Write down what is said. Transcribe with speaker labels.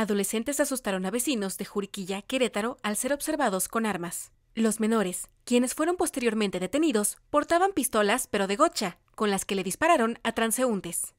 Speaker 1: Adolescentes asustaron a vecinos de Juriquilla, Querétaro, al ser observados con armas. Los menores, quienes fueron posteriormente detenidos, portaban pistolas pero de gocha, con las que le dispararon a transeúntes.